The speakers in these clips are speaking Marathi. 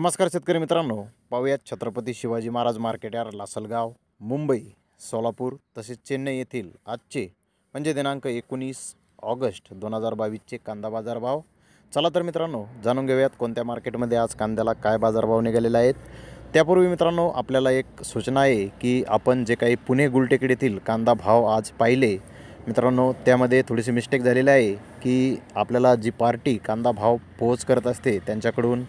नमस्कार शेतकरी मित्रांनो पाहूयात छत्रपती शिवाजी महाराज मार्केट यार लासलगाव मुंबई सोलापूर तसेच चेन्नई येथील आजचे म्हणजे दिनांक एकोणीस ऑगस्ट दोन हजार बावीसचे कांदा बाजारभाव चला तर मित्रांनो जाणून घेऊयात कोणत्या मार्केटमध्ये आज कांद्याला काय बाजारभाव निघालेले आहेत त्यापूर्वी मित्रांनो आपल्याला एक सूचना आहे की आपण जे काही पुणे गुलटेकड येथील कांदा भाव आज पाहिले मित्रांनो त्यामध्ये थोडीशी मिस्टेक झालेली आहे की आपल्याला जी पार्टी कांदा भाव पोहोच करत असते त्यांच्याकडून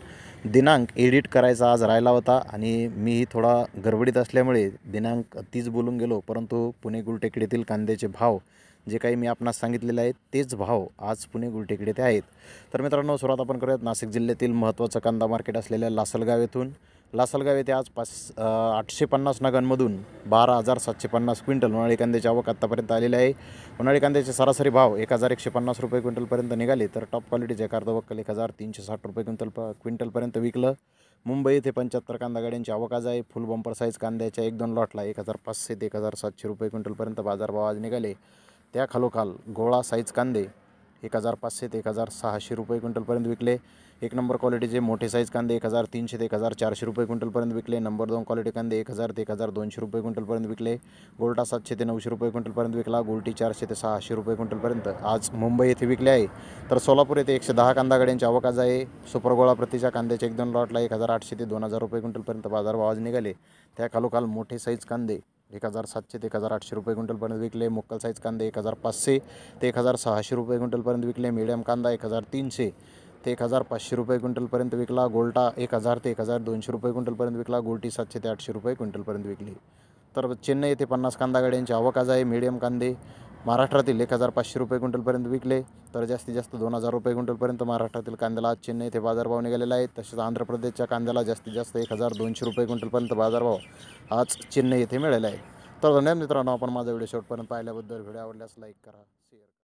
दिनांक एडिट करायचा आज राहिला होता आणि मीही थोडा गडबडीत असल्यामुळे दिनांक तीच बोलून गेलो परंतु पुणे गुलटेकडीतील कांद्याचे भाव जे काही मी आपणास सांगितलेले आहेत तेच भाव आज पुणे गुलटेकडीत ते आहेत तर मित्रांनो सुरुवात आपण करूयात नाशिक जिल्ह्यातील महत्त्वाचं कांदा मार्केट असलेल्या लासलगाव येथून लासलगाव येथे आज पाच आठशे पन्नास नगांमधून बारा हजार सातशे पन्नास क्विंटल उन्हाळी कांद्याची आवक आत्तापर्यंत आलेली आहे उन्हाळी कांद्याचे सरासरी भाव एक हजार एकशे पन्नास रुपये क्विंटलपर्यंत निघाले तर टॉप क्वालिटीचे कार्दवक्कल एक हजार तीनशे साठ रुपये क्विंटल प क्विंटलपर्यंत विकलं मुंबई येथे पंच्याहत्तर कांदा गाड्यांची आवक आज आहे फुल बंपर साईज कांद्याच्या एक दोन लॉटला एक हजार पाचशे ते एक हजार सातशे रुपये क्विंटलपर्यंत बाजारभाव आज निघाले त्या खालोखाल गोळा साईज कांदे एक हजार पाचशे ते एक हजार सहाशे रुपये क्विंटलपर्यंत विकले एक नंबर क्वालिटीचे मोठे साईज कांदे एक हजार तीनशे ते एक हजार चारशे रुपये क्विंटलपर्यंत विकले नंबर दोन क्वालिटी कांदे एक हजार ते एक हजार दोनशे रुपये क्विंटलपर्यंत विकले गोल्टा सातशे ते नऊशे रुपये क्विंटलपर्यंत विकला गोल्टी चारशे ते सहाशे रुपये क्विंटलपर्यंत आज मुंबई येथे विकले आहे तर सोलापूर येथे एकशे दहा कांदा गाड्यांची आवकाज आहे सुपरगोळा प्रतीच्या कांद्याच्या एक दोन लॉटला एक हजार आठशे ते दोन हजार रुपये क्विंटलपर्यंत बाजारभावाज निघाले त्या खालोखाल मोठे साईज कांदे एक हजार सातशे ते एक हजार आठशे रुपये क्विंटलपर्यंत विकले मुक्कल साईज कांदे एक हजार पाचशे ते एक हजार सहाशे रुपये क्विंटलपर्यंत विकले मीडियम कांदा एक हजार तीनशे ते एक हजार पाचशे रुपये क्विंटलपर्यंत विकला गोल्टा एक हजार ते एक हजार दोनशे रुपये क्विंटलपर्यंत विकला गोल्टी सातशे ते आठशे रुपये क्विंटलपर्यंत विकली तर चेन्नई येथे पन्नास कांदा गाड्यांची आवक आज आहे मीडियम कांदे महाराष्ट्रातील एक हजार पाचशे रुपये क्विंटलपर्यंत विकले तर जास्तीत जास्त दोन हजार रुपये क्विंटलपर्यंत महाराष्ट्रातील कांद्याला आज चेन्नई येथे बाजारभाव निघालेला आहे तसेच आंध्र प्रदेशच्या कांद्याला जास्तीत जास्त एक हजार दोनशे रुपये क्विंटलपर्यंत बाजारभाव आज चेन्नई येथे मिळाला आहे तर धन्यवाद मित्रांनो आपण माझा व्हिडिओ शॉर्टपर्यंत पाहिल्याबद्दल व्हिडिओ आवडल्यास लाईक करा